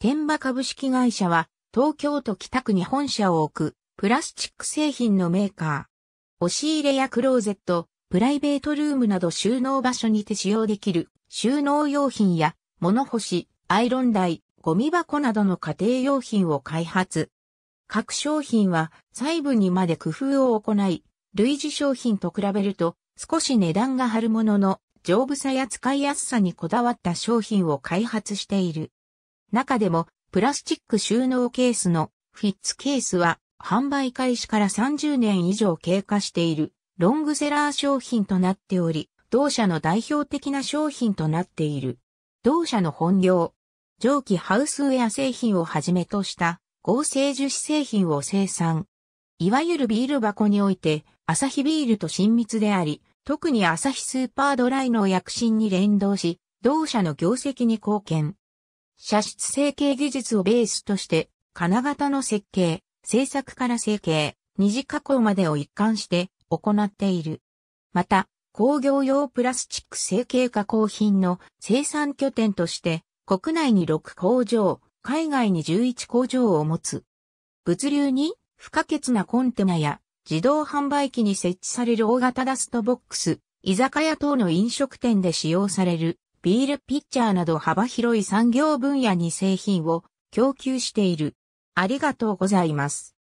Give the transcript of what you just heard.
天馬株式会社は、東京都北区に本社を置く、プラスチック製品のメーカー。押し入れやクローゼット、プライベートルームなど収納場所にて使用できる、収納用品や、物干し、アイロン台、ゴミ箱などの家庭用品を開発。各商品は細部にまで工夫を行い、類似商品と比べると少し値段が張るものの、丈夫さや使いやすさにこだわった商品を開発している。中でも、プラスチック収納ケースのフィッツケースは、販売開始から30年以上経過しているロングセラー商品となっており、同社の代表的な商品となっている。同社の本業、蒸気ハウスウェア製品をはじめとした合成樹脂製品を生産。いわゆるビール箱において、アサヒビールと親密であり、特にアサヒスーパードライの躍進に連動し、同社の業績に貢献。射出成形技術をベースとして、金型の設計、製作から成形、二次加工までを一貫して行っている。また、工業用プラスチック成形加工品の生産拠点として、国内に6工場、海外に11工場を持つ。物流に不可欠なコンテナや自動販売機に設置される大型ダストボックス、居酒屋等の飲食店で使用されるビールピッチャーなど幅広い産業分野に製品を供給している。ありがとうございます。